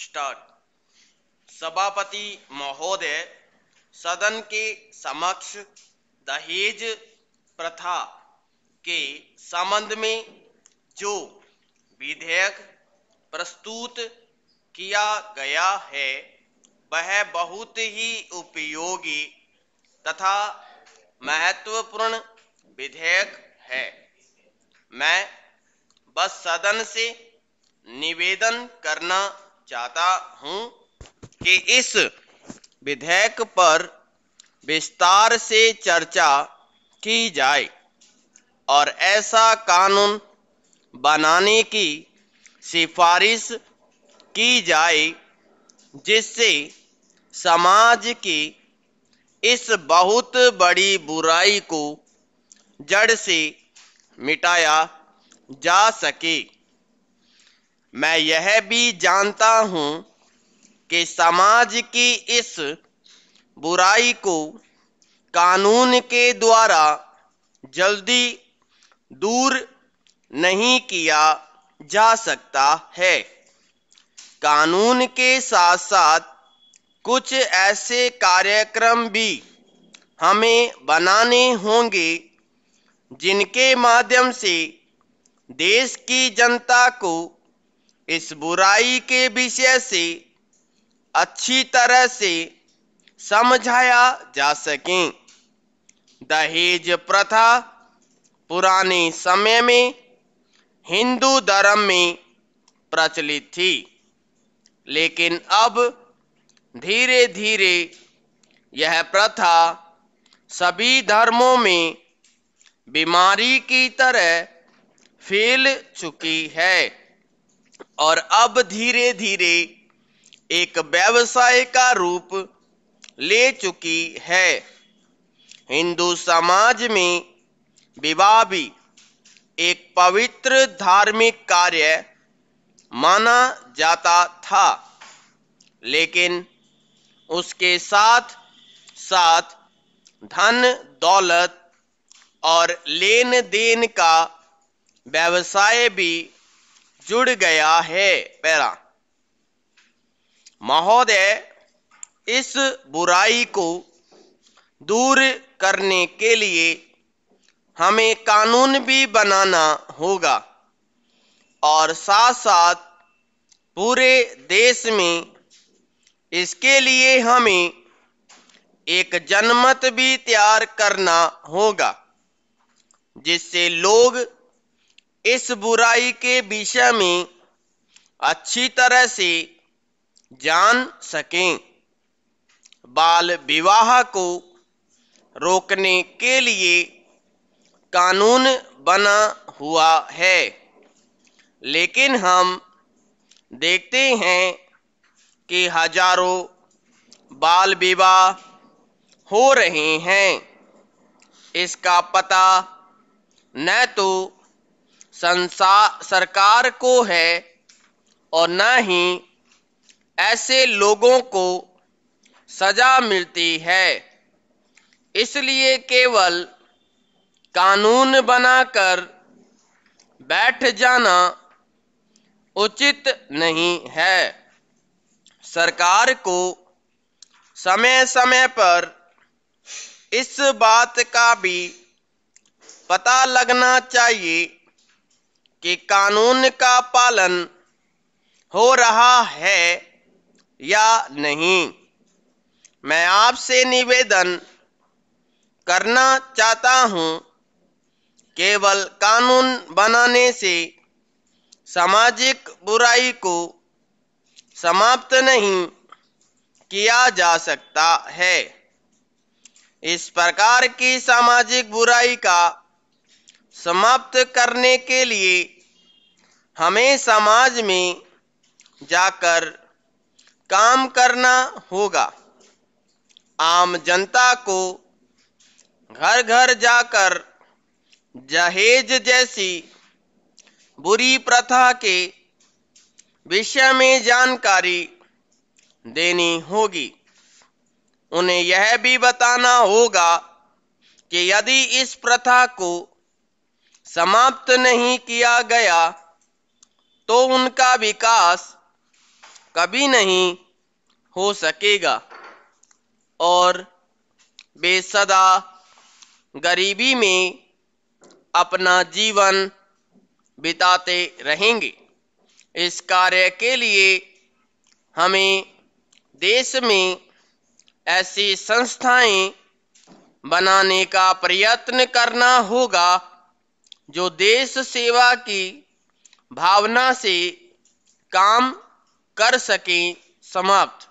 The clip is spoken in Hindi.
स्टार्ट सभापति महोदय सदन के समक्ष दहेज प्रथा के संबंध में जो विधेयक प्रस्तुत किया गया है वह बहुत ही उपयोगी तथा महत्वपूर्ण विधेयक है मैं बस सदन से निवेदन करना चाहता हूं कि इस विधेयक पर विस्तार से चर्चा की जाए और ऐसा कानून बनाने की सिफारिश की जाए जिससे समाज की इस बहुत बड़ी बुराई को जड़ से मिटाया जा सके मैं यह भी जानता हूँ कि समाज की इस बुराई को कानून के द्वारा जल्दी दूर नहीं किया जा सकता है कानून के साथ साथ कुछ ऐसे कार्यक्रम भी हमें बनाने होंगे जिनके माध्यम से देश की जनता को इस बुराई के विषय से अच्छी तरह से समझाया जा सके दहेज प्रथा पुराने समय में हिंदू धर्म में प्रचलित थी लेकिन अब धीरे धीरे यह प्रथा सभी धर्मों में बीमारी की तरह फैल चुकी है और अब धीरे धीरे एक व्यवसाय का रूप ले चुकी है हिंदू समाज में विवाह भी एक पवित्र धार्मिक कार्य माना जाता था लेकिन उसके साथ साथ धन दौलत और लेन देन का व्यवसाय भी जुड़ गया है पैरा महोदय इस बुराई को दूर करने के लिए हमें कानून भी बनाना होगा और साथ साथ पूरे देश में इसके लिए हमें एक जनमत भी तैयार करना होगा जिससे लोग इस बुराई के विषय में अच्छी तरह से जान सकें बाल विवाह को रोकने के लिए कानून बना हुआ है लेकिन हम देखते हैं कि हजारों बाल विवाह हो रहे हैं इसका पता न तो संसार सरकार को है और न ही ऐसे लोगों को सजा मिलती है इसलिए केवल कानून बनाकर बैठ जाना उचित नहीं है सरकार को समय समय पर इस बात का भी पता लगना चाहिए कि कानून का पालन हो रहा है या नहीं मैं आपसे निवेदन करना चाहता हूं केवल कानून बनाने से सामाजिक बुराई को समाप्त नहीं किया जा सकता है इस प्रकार की सामाजिक बुराई का समाप्त करने के लिए हमें समाज में जाकर काम करना होगा आम जनता को घर घर जाकर जहेज जैसी बुरी प्रथा के विषय में जानकारी देनी होगी उन्हें यह भी बताना होगा कि यदि इस प्रथा को समाप्त नहीं किया गया तो उनका विकास कभी नहीं हो सकेगा और बेसदा गरीबी में अपना जीवन बिताते रहेंगे इस कार्य के लिए हमें देश में ऐसी संस्थाएं बनाने का प्रयत्न करना होगा जो देश सेवा की भावना से काम कर सकें समाप्त